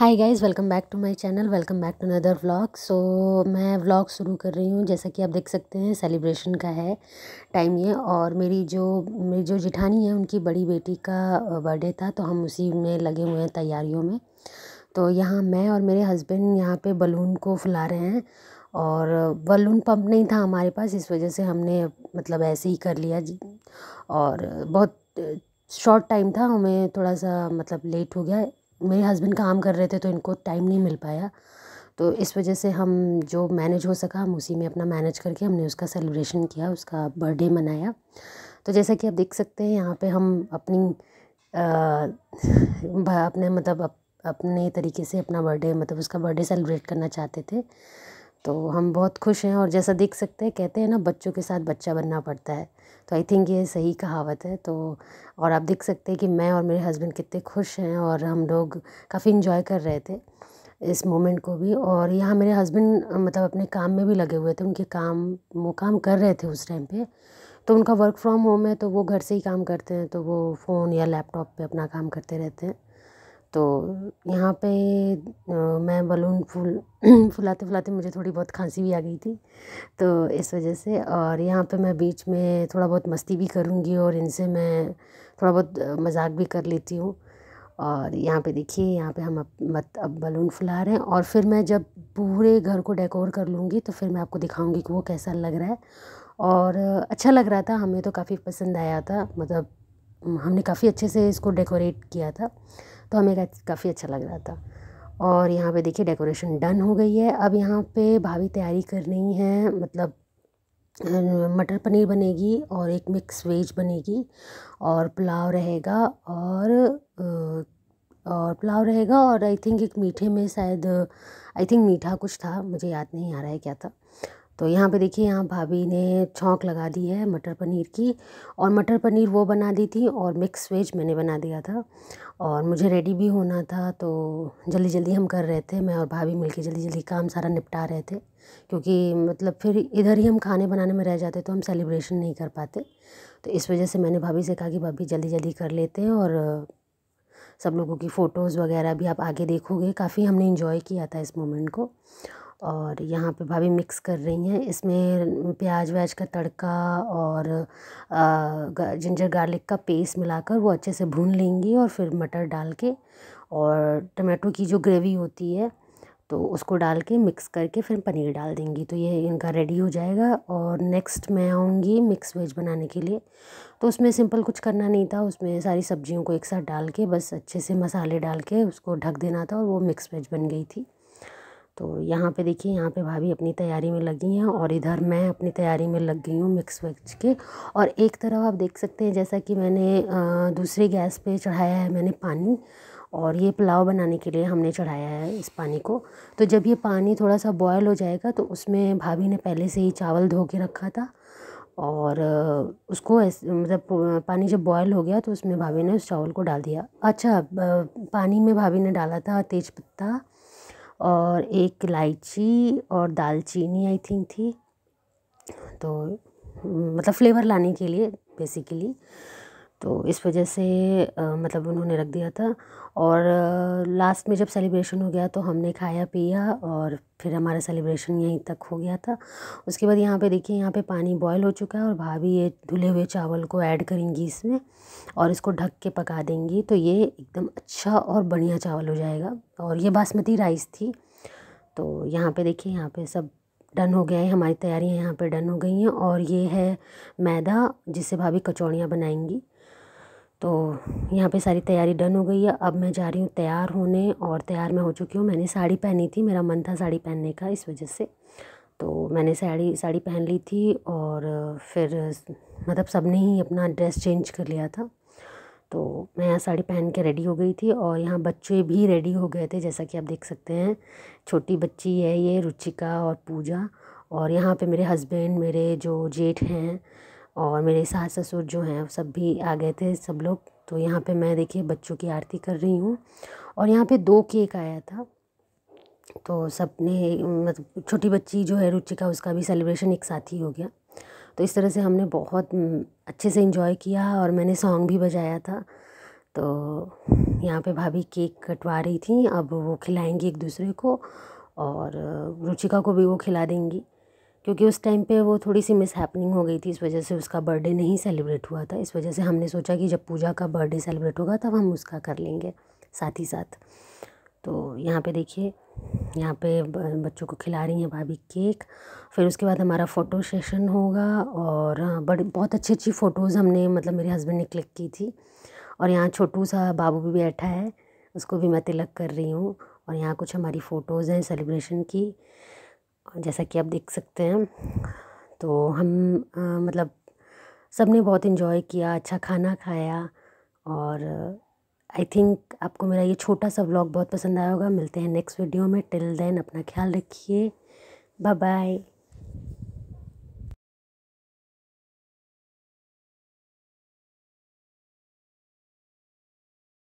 hi guys welcome back to my channel welcome back to another vlog so मैं vlog शुरू कर रही हूँ जैसा कि आप देख सकते हैं सेलिब्रेशन का है टाइम ये और मेरी जो मेरी जो जिठानी है उनकी बड़ी बेटी का बर्थडे था तो हम उसी में लगे हुए हैं तैयारियों में तो यहाँ मैं और मेरे हस्बैंड यहाँ पे बलून को फुला रहे हैं और बलून पम्प नहीं था हमारे पास इस वजह से हमने मतलब ऐसे ही कर लिया और बहुत शॉर्ट टाइम था हमें थोड़ा सा मतलब लेट हो गया मेरे हस्बैंड काम कर रहे थे तो इनको टाइम नहीं मिल पाया तो इस वजह से हम जो मैनेज हो सका हम उसी में अपना मैनेज करके हमने उसका सेलिब्रेशन किया उसका बर्थडे मनाया तो जैसा कि आप देख सकते हैं यहाँ पे हम अपनी आ, अपने मतलब अप, अपने तरीके से अपना बर्थडे मतलब उसका बर्थडे सेलिब्रेट करना चाहते थे तो हम बहुत खुश हैं और जैसा देख सकते हैं कहते हैं ना बच्चों के साथ बच्चा बनना पड़ता है तो आई थिंक ये सही कहावत है तो और आप देख सकते हैं कि मैं और मेरे हस्बैंड कितने खुश हैं और हम लोग काफ़ी इन्जॉय कर रहे थे इस मोमेंट को भी और यहाँ मेरे हस्बैंड मतलब अपने काम में भी लगे हुए थे उनके काम वो काम कर रहे थे उस टाइम पे तो उनका वर्क फ्रॉम होम है तो वो घर से ही काम करते हैं तो वो फ़ोन या लैपटॉप पे अपना काम करते रहते हैं तो यहाँ पे मैं बलून फूल फुलाते फुलाते मुझे थोड़ी बहुत खांसी भी आ गई थी तो इस वजह से और यहाँ पे मैं बीच में थोड़ा बहुत मस्ती भी करूँगी और इनसे मैं थोड़ा बहुत मज़ाक भी कर लेती हूँ और यहाँ पे देखिए यहाँ पे हम अब अब बलून फुला रहे हैं और फिर मैं जब पूरे घर को डेकोर कर लूँगी तो फिर मैं आपको दिखाऊँगी कि वो कैसा लग रहा है और अच्छा लग रहा था हमें तो काफ़ी पसंद आया था मतलब हमने काफ़ी अच्छे से इसको डेकोरेट किया था तो हमें काफ़ी अच्छा लग रहा था और यहाँ पे देखिए डेकोरेशन डन हो गई है अब यहाँ पे भाभी तैयारी कर रही हैं मतलब मटर पनीर बनेगी और एक मिक्स वेज बनेगी और पुलाव रहेगा और और पुलाव रहेगा और आई थिंक एक मीठे में शायद आई थिंक मीठा कुछ था मुझे याद नहीं आ रहा है क्या था तो यहाँ पे देखिए यहाँ भाभी ने छौंक लगा दी है मटर पनीर की और मटर पनीर वो बना दी थी और मिक्स वेज मैंने बना दिया था और मुझे रेडी भी होना था तो जल्दी जल्दी हम कर रहे थे मैं और भाभी मिल जल्दी जल्दी काम सारा निपटा रहे थे क्योंकि मतलब फिर इधर ही हम खाने बनाने में रह जाते तो हम सेलिब्रेशन नहीं कर पाते तो इस वजह से मैंने भाभी से कहा कि भाभी जल्दी जल्दी कर लेते हैं और सब लोगों की फ़ोटोज़ वगैरह भी आप आगे देखोगे काफ़ी हमने इन्जॉय किया था इस मोमेंट को और यहाँ पे भाभी मिक्स कर रही हैं इसमें प्याज व्याज का तड़का और जिंजर गार्लिक का पेस्ट मिलाकर वो अच्छे से भून लेंगी और फिर मटर डाल के और टमाटो की जो ग्रेवी होती है तो उसको डाल के मिक्स करके फिर पनीर डाल देंगी तो ये इनका रेडी हो जाएगा और नेक्स्ट मैं आऊँगी मिक्स वेज बनाने के लिए तो उसमें सिंपल कुछ करना नहीं था उसमें सारी सब्जियों को एक साथ डाल के बस अच्छे से मसाले डाल के उसको ढक देना था और वो मिक्स वेज बन गई थी तो यहाँ पे देखिए यहाँ पे भाभी अपनी तैयारी में लगी हैं और इधर मैं अपनी तैयारी में लग गई हूँ मिक्स वेज के और एक तरफ आप देख सकते हैं जैसा कि मैंने दूसरे गैस पे चढ़ाया है मैंने पानी और ये पुलाव बनाने के लिए हमने चढ़ाया है इस पानी को तो जब ये पानी थोड़ा सा बॉयल हो जाएगा तो उसमें भाभी ने पहले से ही चावल धो के रखा था और उसको मतलब पानी जब बॉयल हो गया तो उसमें भाभी ने उस चावल को डाल दिया अच्छा पानी में भाभी ने डाला था तेज पत्ता और एक इलायची और दालचीनी आई थिंक थी तो मतलब फ्लेवर लाने के लिए बेसिकली तो इस वजह से मतलब उन्होंने रख दिया था और लास्ट में जब सेलिब्रेशन हो गया तो हमने खाया पिया और फिर हमारा सेलिब्रेशन यहीं तक हो गया था उसके बाद यहाँ पे देखिए यहाँ पे पानी बॉयल हो चुका है और भाभी ये धुले हुए चावल को ऐड करेंगी इसमें और इसको ढक के पका देंगी तो ये एकदम अच्छा और बढ़िया चावल हो जाएगा और ये बासमती राइस थी तो यहाँ पर देखिए यहाँ पर सब डन हो गया है हमारी तैयारियाँ यहाँ पे डन हो गई हैं और ये है मैदा जिससे भाभी कचौड़ियाँ बनाएंगी तो यहाँ पे सारी तैयारी डन हो गई है अब मैं जा रही हूँ तैयार होने और तैयार मैं हो चुकी हूँ मैंने साड़ी पहनी थी मेरा मन था साड़ी पहनने का इस वजह से तो मैंने साड़ी साड़ी पहन ली थी और फिर मतलब सब ने ही अपना ड्रेस चेंज कर लिया था तो मैं यहाँ साड़ी पहन के रेडी हो गई थी और यहाँ बच्चे भी रेडी हो गए थे जैसा कि आप देख सकते हैं छोटी बच्ची है ये रुचिका और पूजा और यहाँ पे मेरे हस्बैंड मेरे जो जेठ हैं और मेरे सास ससुर जो हैं सब भी आ गए थे सब लोग तो यहाँ पे मैं देखिए बच्चों की आरती कर रही हूँ और यहाँ पे दो केक आया था तो सब ने मतलब छोटी बच्ची जो है रुचिका उसका भी सेलिब्रेशन एक साथ ही हो गया तो इस तरह से हमने बहुत अच्छे से इन्जॉय किया और मैंने सॉन्ग भी बजाया था तो यहाँ पे भाभी केक कटवा रही थी अब वो खिलाएंगी एक दूसरे को और रुचिका को भी वो खिला देंगी क्योंकि उस टाइम पे वो थोड़ी सी मिस हैपनिंग हो गई थी इस वजह से उसका बर्थडे नहीं सेलिब्रेट हुआ था इस वजह से हमने सोचा कि जब पूजा का बर्थडे सेलिब्रेट होगा तब हम उसका कर लेंगे साथ ही साथ तो यहाँ पे देखिए यहाँ पे बच्चों को खिला रही हैं भाभी केक फिर उसके बाद हमारा फ़ोटो सेशन होगा और हाँ, बड़े बहुत अच्छी अच्छी फ़ोटोज़ हमने मतलब मेरे हस्बैंड ने क्लिक की थी और यहाँ छोटू सा बाबू भी बैठा है उसको भी मैं तिलक कर रही हूँ और यहाँ कुछ हमारी फ़ोटोज़ हैं सेलिब्रेशन की जैसा कि आप देख सकते हैं तो हम आ, मतलब सब ने बहुत इन्जॉय किया अच्छा खाना खाया और आई थिंक आपको मेरा ये छोटा सा व्लॉग बहुत पसंद आया होगा मिलते हैं नेक्स्ट वीडियो में टिल देन अपना ख्याल रखिए बाय बाय